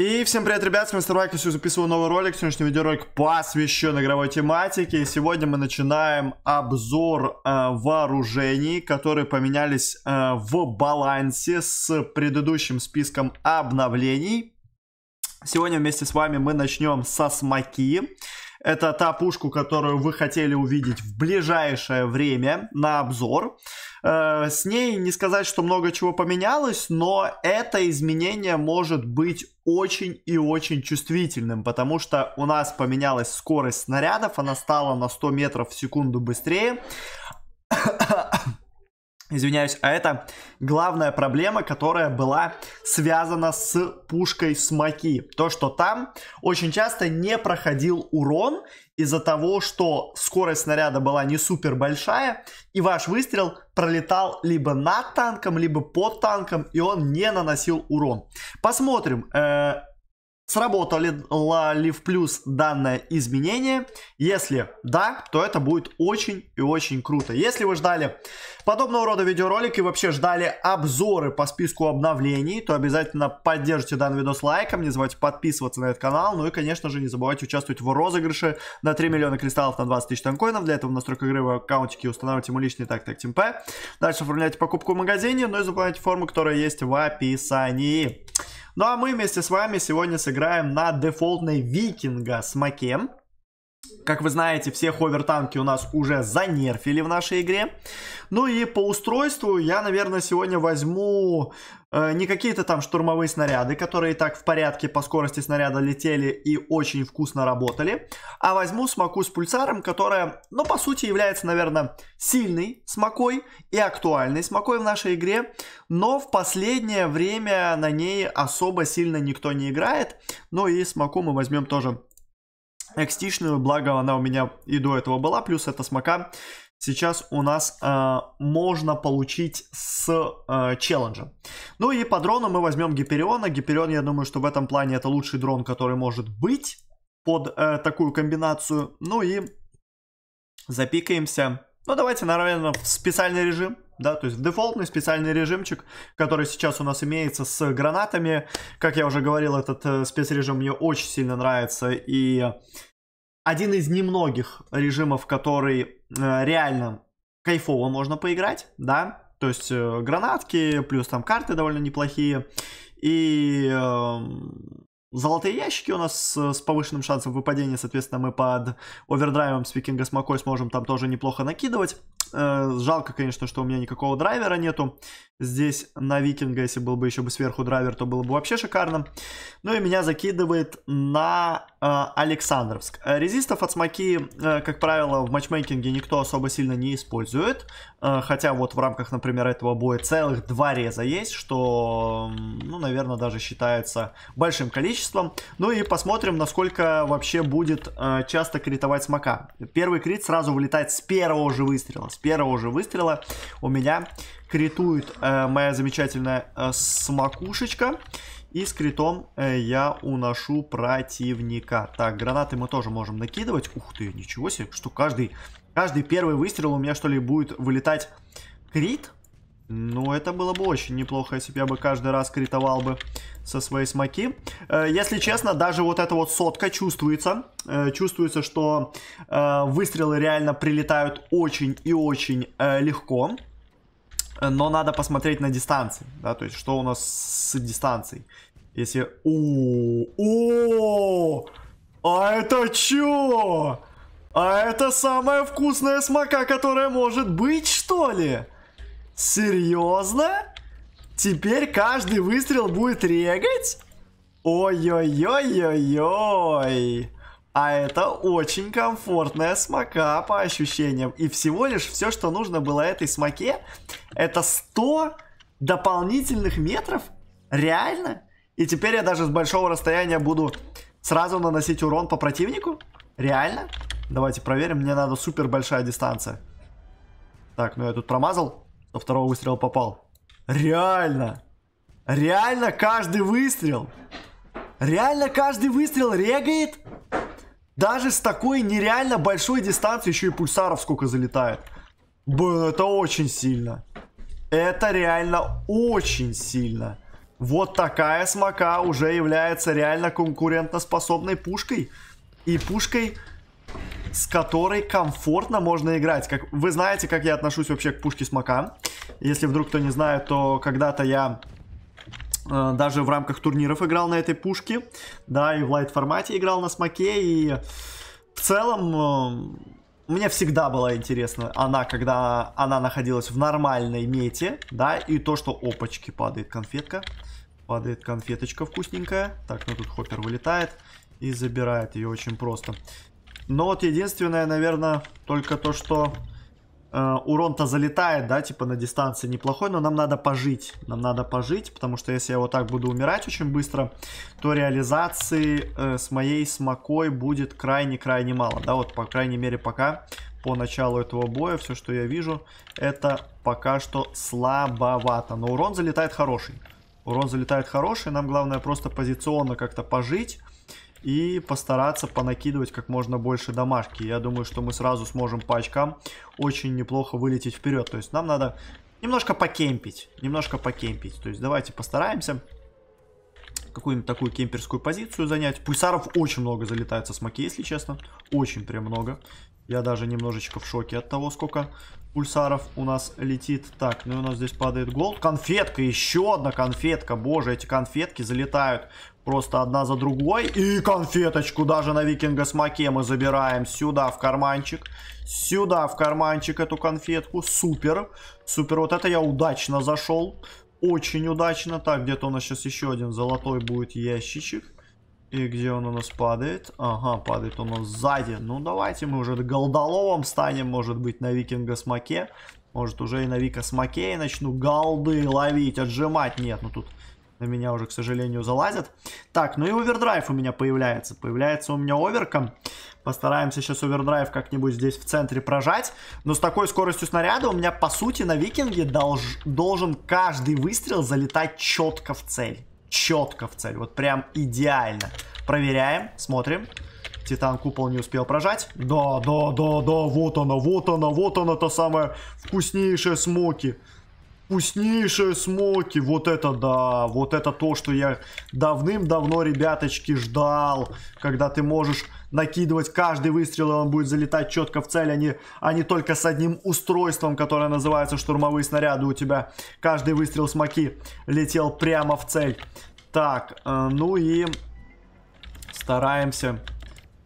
И всем привет, ребят, с вами Старвайк, я записываю новый ролик, сегодняшний видеоролик посвящен игровой тематике. И сегодня мы начинаем обзор э, вооружений, которые поменялись э, в балансе с предыдущим списком обновлений. Сегодня вместе с вами мы начнем со смоки. Это та пушку, которую вы хотели увидеть в ближайшее время на обзор. Э, с ней не сказать, что много чего поменялось, но это изменение может быть очень и очень чувствительным, потому что у нас поменялась скорость снарядов, она стала на 100 метров в секунду быстрее, Извиняюсь, а это главная проблема, которая была связана с пушкой смоки. То, что там очень часто не проходил урон из-за того, что скорость снаряда была не супер большая, и ваш выстрел пролетал либо над танком, либо под танком, и он не наносил урон. Посмотрим, э, Сработало ли в плюс данное изменение? Если да, то это будет очень и очень круто. Если вы ждали подобного рода видеоролики, вообще ждали обзоры по списку обновлений, то обязательно поддержите данный видос лайком, не забывайте подписываться на этот канал, ну и, конечно же, не забывайте участвовать в розыгрыше на 3 миллиона кристаллов на 20 тысяч танкоинов. Для этого в настройках игры в аккаунтике устанавливайте ему личный так так ТМП. Дальше оформляйте покупку в магазине, ну и заполняйте форму, которая есть в описании. Ну а мы вместе с вами сегодня сыграем на дефолтной Викинга с Макем. Как вы знаете, все ховер-танки у нас уже занерфили в нашей игре. Ну и по устройству я, наверное, сегодня возьму э, не какие-то там штурмовые снаряды, которые так в порядке по скорости снаряда летели и очень вкусно работали, а возьму смоку с пульсаром, которая, ну, по сути, является, наверное, сильной смокой и актуальной смокой в нашей игре, но в последнее время на ней особо сильно никто не играет, ну и смоку мы возьмем тоже экстишную, благо она у меня и до этого была, плюс это смока. Сейчас у нас э, можно получить с э, челленджем. Ну и по дрону мы возьмем Гипериона. Гиперион, я думаю, что в этом плане это лучший дрон, который может быть под э, такую комбинацию. Ну и запикаемся. Ну давайте, наверное, в специальный режим да, то есть дефолтный специальный режимчик, который сейчас у нас имеется с гранатами. Как я уже говорил, этот э, спецрежим мне очень сильно нравится, и один из немногих режимов, который э, реально кайфово можно поиграть, да, то есть э, гранатки, плюс там карты довольно неплохие, и э, Золотые ящики у нас с повышенным шансом выпадения, соответственно, мы под овердрайвом с Викинга с Макой сможем там тоже неплохо накидывать. Э, жалко, конечно, что у меня никакого драйвера нету. Здесь на Викинга, если был бы еще бы сверху драйвер, то было бы вообще шикарно. Ну и меня закидывает на э, Александровск. Э, резистов от смоки, э, как правило, в матчмейкинге никто особо сильно не использует. Э, хотя вот в рамках, например, этого боя целых два реза есть, что, ну, наверное, даже считается большим количеством. Ну и посмотрим, насколько вообще будет э, часто критовать смока. Первый крит сразу вылетает с первого же выстрела первого же выстрела у меня критует э, моя замечательная э, смокушечка. И с критом э, я уношу противника. Так, гранаты мы тоже можем накидывать. Ух ты, ничего себе, что каждый, каждый первый выстрел у меня что ли будет вылетать крит? Ну, это было бы очень неплохо, если бы я бы каждый раз критовал бы со своей смоки. Э, если честно, даже вот эта вот сотка чувствуется. Э, чувствуется, что э, выстрелы реально прилетают очень и очень легко. Но надо посмотреть на дистанции, да, то есть что у нас с дистанцией. Если... О, о, а это чё? А это самая вкусная смока, которая может быть, что ли? Серьезно? Теперь каждый выстрел будет регать? Ой-ой-ой-ой-ой. А это очень комфортная смока по ощущениям. И всего лишь все, что нужно было этой смоке, это 100 дополнительных метров? Реально? И теперь я даже с большого расстояния буду сразу наносить урон по противнику? Реально? Давайте проверим, мне надо супер большая дистанция. Так, ну я тут промазал. Со второго выстрела попал. Реально! Реально каждый выстрел! Реально каждый выстрел регает? Даже с такой нереально большой дистанции еще и пульсаров сколько залетает. Блин, это очень сильно. Это реально очень сильно. Вот такая смока уже является реально конкурентоспособной пушкой. И пушкой с которой комфортно можно играть. Как, вы знаете, как я отношусь вообще к пушке смока. Если вдруг кто не знает, то когда-то я э, даже в рамках турниров играл на этой пушке. Да, и в лайт формате играл на смоке. И в целом... Э, мне всегда была интересна она, когда она находилась в нормальной мете, да, и то, что, опачки, падает конфетка, падает конфеточка вкусненькая, так, ну тут хоппер вылетает и забирает ее очень просто. Но вот единственное, наверное, только то, что э, урон-то залетает, да, типа на дистанции неплохой, но нам надо пожить. Нам надо пожить, потому что если я вот так буду умирать очень быстро, то реализации э, с моей смокой будет крайне-крайне мало, да, вот по крайней мере пока по началу этого боя, все, что я вижу, это пока что слабовато. Но урон залетает хороший. Урон залетает хороший, нам главное просто позиционно как-то пожить и постараться понакидывать как можно больше домашки. Я думаю, что мы сразу сможем по очкам очень неплохо вылететь вперед. То есть нам надо немножко покемпить, немножко покемпить. То есть давайте постараемся какую-нибудь такую кемперскую позицию занять. Пульсаров очень много залетает со смоки, если честно. Очень прям много. Я даже немножечко в шоке от того, сколько пульсаров у нас летит. Так, ну и у нас здесь падает голд. Конфетка, еще одна конфетка. Боже, эти конфетки залетают просто одна за другой. И конфеточку даже на викинга с маке мы забираем сюда в карманчик. Сюда в карманчик эту конфетку. Супер. Супер. Вот это я удачно зашел. Очень удачно. Так, где-то у нас сейчас еще один золотой будет ящичек. И где он у нас падает? Ага, падает он у нас сзади. Ну, давайте мы уже голдоловом станем, может быть, на викинга смоке. Может, уже и на вика смоке и начну голды ловить, отжимать. Нет, ну тут на меня уже, к сожалению, залазят. Так, ну и овердрайв у меня появляется. Появляется у меня оверка. Постараемся сейчас овердрайв как-нибудь здесь в центре прожать. Но с такой скоростью снаряда у меня, по сути, на викинге долж... должен каждый выстрел залетать четко в цель четко в цель. Вот прям идеально. Проверяем, смотрим. Титан купол не успел прожать. Да, да, да, да, вот она, вот она, вот она та самая вкуснейшая смоки. Вкуснейшие смоки, вот это да, вот это то, что я давным-давно, ребяточки, ждал, когда ты можешь накидывать каждый выстрел, и он будет залетать четко в цель, а не, а не только с одним устройством, которое называется штурмовые снаряды, у тебя каждый выстрел смоки летел прямо в цель. Так, э, ну и стараемся,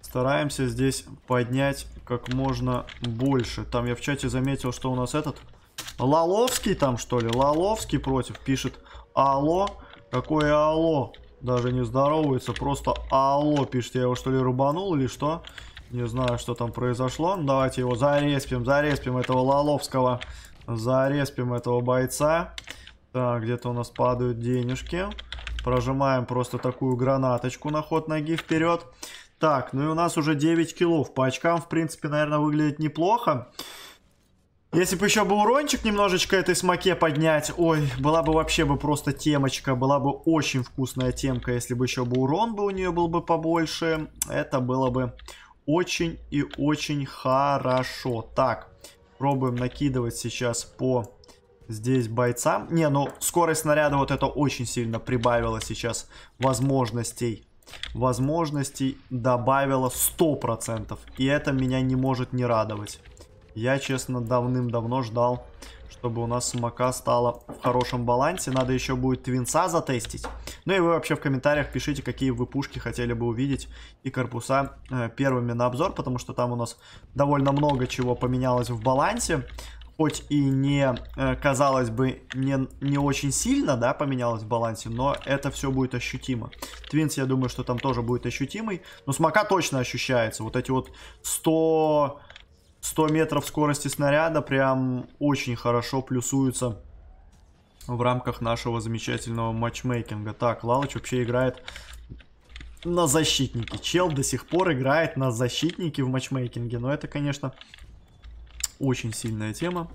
стараемся здесь поднять как можно больше. Там я в чате заметил, что у нас этот... Лоловский там, что ли? Лоловский против пишет «Алло». Какое «Алло»? Даже не здоровается, просто «Алло» пишет. Я его, что ли, рубанул или что? Не знаю, что там произошло. давайте его зареспим, зареспим этого Лоловского. Зареспим этого бойца. Так, где-то у нас падают денежки. Прожимаем просто такую гранаточку на ход ноги вперед. Так, ну и у нас уже 9 килов. По очкам, в принципе, наверное, выглядит Неплохо. Если бы еще бы урончик немножечко этой смоке поднять, ой, была бы вообще бы просто темочка, была бы очень вкусная темка, если бы еще бы урон бы у нее был бы побольше, это было бы очень и очень хорошо. Так, пробуем накидывать сейчас по здесь бойцам. Не, ну скорость снаряда вот это очень сильно прибавила сейчас возможностей возможностей добавила 100%. И это меня не может не радовать. Я, честно, давным-давно ждал, чтобы у нас смока стала в хорошем балансе. Надо еще будет твинца затестить. Ну и вы вообще в комментариях пишите, какие вы пушки хотели бы увидеть и корпуса э, первыми на обзор, потому что там у нас довольно много чего поменялось в балансе. Хоть и не, э, казалось бы, не, не очень сильно, да, поменялось в балансе, но это все будет ощутимо. Твинс, я думаю, что там тоже будет ощутимый. Но смока точно ощущается. Вот эти вот 100... 100 метров скорости снаряда прям очень хорошо плюсуются в рамках нашего замечательного матчмейкинга. Так, Лалыч вообще играет на защитнике. Чел до сих пор играет на защитнике в матчмейкинге. Но это, конечно, очень сильная тема.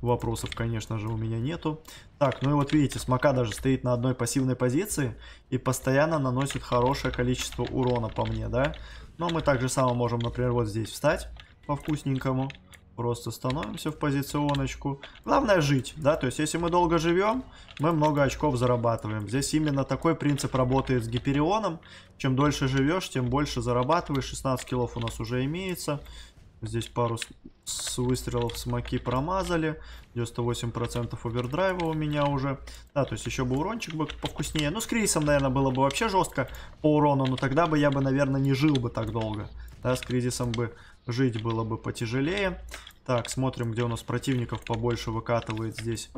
Вопросов, конечно же, у меня нету. Так, ну и вот видите, Смока даже стоит на одной пассивной позиции и постоянно наносит хорошее количество урона по мне, да? Но мы также само можем, например, вот здесь встать по-вкусненькому. Просто становимся в позиционочку. Главное жить, да, то есть если мы долго живем, мы много очков зарабатываем. Здесь именно такой принцип работает с Гиперионом. Чем дольше живешь, тем больше зарабатываешь. 16 килов у нас уже имеется. Здесь пару с выстрелов смоки промазали. 98% овердрайва у меня уже. Да, то есть еще бы урончик бы повкуснее. Ну, с кризисом, наверное, было бы вообще жестко по урону. Но тогда бы я бы, наверное, не жил бы так долго. Да, с кризисом бы жить было бы потяжелее. Так, смотрим, где у нас противников побольше выкатывает здесь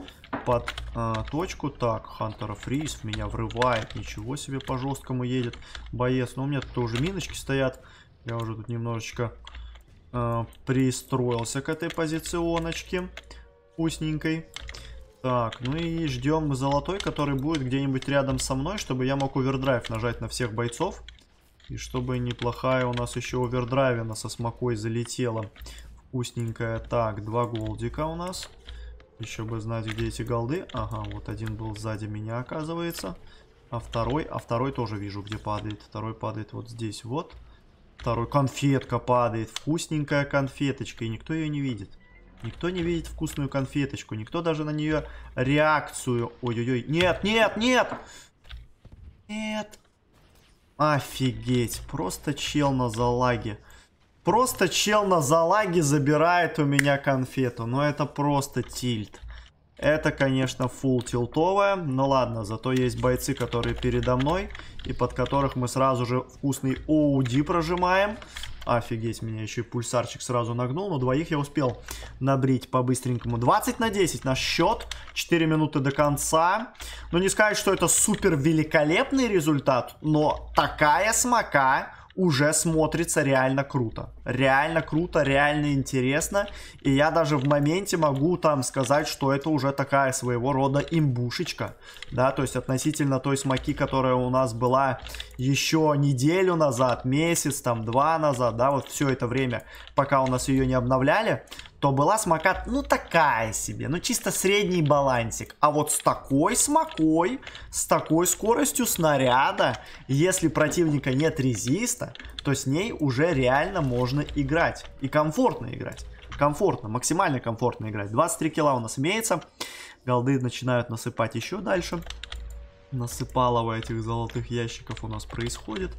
под э, точку. Так, Хантера Фриз меня врывает. Ничего себе, по жесткому едет боец. Но у меня тут уже миночки стоят. Я уже тут немножечко э, пристроился к этой позиционочке вкусненькой. Так, ну и ждем золотой, который будет где-нибудь рядом со мной, чтобы я мог овердрайв нажать на всех бойцов. И чтобы неплохая у нас еще овердрайвина со смокой залетела. Вкусненькая. Так, два голдика у нас. Еще бы знать, где эти голды. Ага, вот один был сзади меня, оказывается. А второй, а второй тоже вижу, где падает. Второй падает вот здесь, вот. Второй конфетка падает. Вкусненькая конфеточка. И никто ее не видит. Никто не видит вкусную конфеточку. Никто даже на нее реакцию... Ой-ой-ой. Нет, нет, нет! Нет! Офигеть, просто чел на залаге. Просто чел на залаге забирает у меня конфету. Но это просто тильт. Это, конечно, фул тилтовая, но ладно, зато есть бойцы, которые передо мной, и под которых мы сразу же вкусный OUD прожимаем. Офигеть, меня еще и пульсарчик сразу нагнул, но двоих я успел набрить по-быстренькому. 20 на 10 на счет, 4 минуты до конца. Но ну, не сказать, что это супер великолепный результат, но такая смока уже смотрится реально круто. Реально круто, реально интересно. И я даже в моменте могу там сказать, что это уже такая своего рода имбушечка. Да, то есть относительно той смоки, которая у нас была еще неделю назад, месяц, там, два назад, да, вот все это время, пока у нас ее не обновляли, то была смокат ну, такая себе, ну, чисто средний балансик. А вот с такой смокой, с такой скоростью снаряда, если противника нет резиста, то с ней уже реально можно играть. И комфортно играть. Комфортно, максимально комфортно играть. 23 килла у нас имеется. Голды начинают насыпать еще дальше. Насыпалово этих золотых ящиков у нас происходит.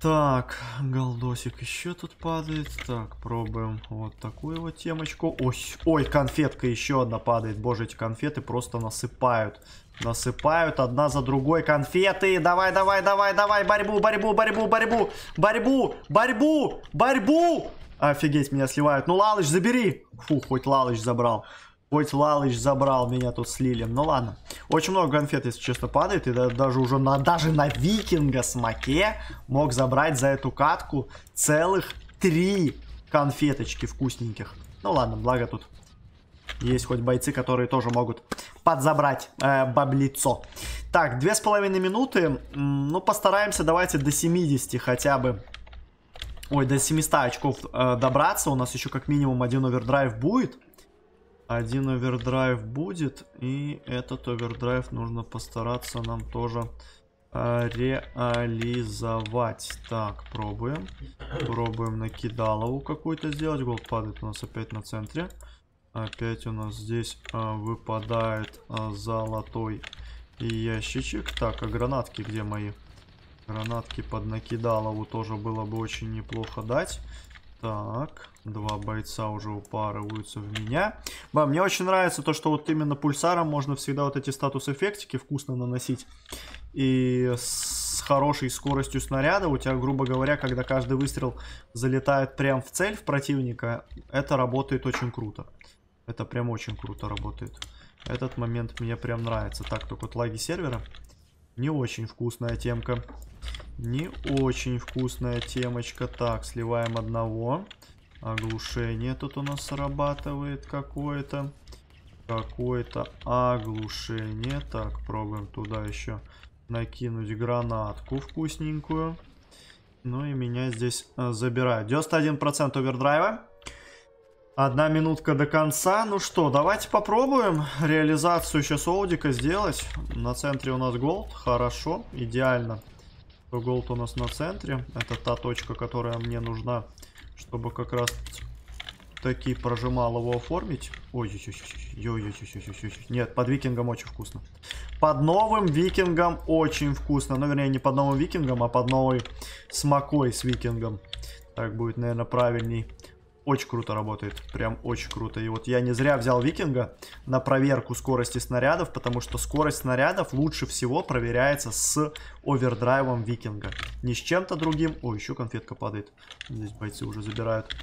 Так, голдосик еще тут падает. Так, пробуем вот такую вот темочку. Ой, ой, конфетка еще одна падает. Боже, эти конфеты просто насыпают. Насыпают одна за другой конфеты. Давай, давай, давай, давай. Борьбу, борьбу, борьбу, борьбу. Борьбу, борьбу, борьбу. Офигеть, меня сливают. Ну, Лалыч, забери. Фу, хоть Лалыч забрал. Хоть Лалыч забрал, меня тут слили. Ну ладно. Очень много конфет, если честно, падает. И даже уже на, даже на Викинга с Маке мог забрать за эту катку целых три конфеточки вкусненьких. Ну ладно, благо тут есть хоть бойцы, которые тоже могут подзабрать э, баблицо. Так, две с половиной минуты. Ну, постараемся, давайте до 70 хотя бы ой, до 700 очков э, добраться, у нас еще как минимум один овердрайв будет. Один овердрайв будет, и этот овердрайв нужно постараться нам тоже а, реализовать. Так, пробуем. Пробуем накидалову какую-то сделать. Гол падает у нас опять на центре. Опять у нас здесь э, выпадает э, золотой ящичек. Так, а гранатки где мои? Гранатки под накидалову тоже было бы очень неплохо дать. Так, два бойца уже упарываются в меня. Ба, мне очень нравится то, что вот именно пульсаром можно всегда вот эти статус-эффектики вкусно наносить. И с хорошей скоростью снаряда у тебя, грубо говоря, когда каждый выстрел залетает прям в цель в противника, это работает очень круто. Это прям очень круто работает. Этот момент мне прям нравится. Так, только вот лаги сервера. Не очень вкусная темка. Не очень вкусная темочка. Так, сливаем одного. Оглушение тут у нас срабатывает какое-то. Какое-то оглушение. Так, пробуем туда еще накинуть гранатку вкусненькую. Ну и меня здесь э, забирают. 91% овердрайва. Одна минутка до конца. Ну что, давайте попробуем реализацию сейчас Оудика сделать. На центре у нас голд. Хорошо, идеально. То голд у нас на центре. Это та точка, которая мне нужна, чтобы как раз таки прожимал его оформить. Ой, ой, ой, ой, ой, ой, ой, ой, Нет, под викингом очень вкусно. Под новым викингом очень вкусно. Ну, вернее, не под новым викингом, а под новой смокой с викингом. Так будет, наверное, правильней очень круто работает, прям очень круто. И вот я не зря взял Викинга на проверку скорости снарядов, потому что скорость снарядов лучше всего проверяется с овердрайвом Викинга. Не с чем-то другим. О, еще конфетка падает. Здесь бойцы уже забирают.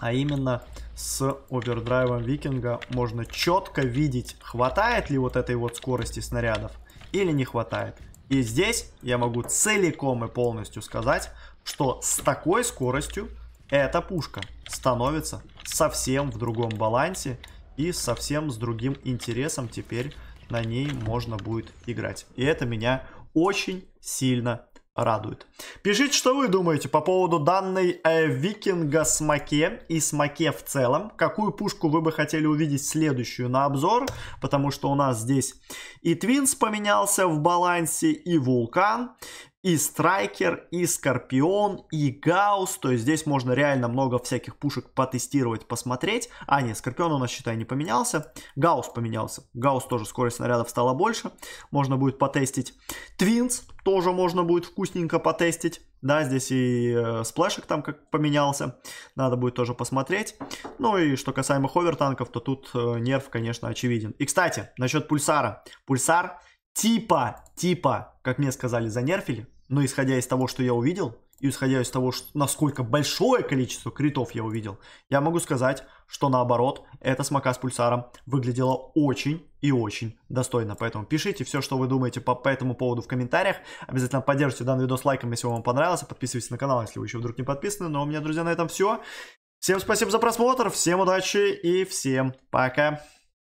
А именно с овердрайвом Викинга можно четко видеть, хватает ли вот этой вот скорости снарядов или не хватает. И здесь я могу целиком и полностью сказать, что с такой скоростью эта пушка становится совсем в другом балансе и совсем с другим интересом теперь на ней можно будет играть. И это меня очень сильно радует. Пишите, что вы думаете по поводу данной э, викинга смоке и смоке в целом. Какую пушку вы бы хотели увидеть следующую на обзор, потому что у нас здесь и Твинс поменялся в балансе, и Вулкан и Страйкер, и Скорпион, и Гаус. То есть здесь можно реально много всяких пушек потестировать, посмотреть. А, нет, Скорпион у нас, считай, не поменялся. Гаус поменялся. Гаус тоже скорость снарядов стала больше. Можно будет потестить. Твинс тоже можно будет вкусненько потестить. Да, здесь и э, сплэшек там как поменялся. Надо будет тоже посмотреть. Ну и что касаемо ховер танков, то тут э, нерв, конечно, очевиден. И, кстати, насчет пульсара. Пульсар типа, типа, как мне сказали, занерфили. Но исходя из того, что я увидел, и исходя из того, что, насколько большое количество критов я увидел, я могу сказать, что наоборот, эта смока с пульсаром выглядела очень и очень достойно. Поэтому пишите все, что вы думаете по, по этому поводу в комментариях. Обязательно поддержите данный видос лайком, если вам понравился. Подписывайтесь на канал, если вы еще вдруг не подписаны. Но ну, а у меня, друзья, на этом все. Всем спасибо за просмотр, всем удачи и всем пока.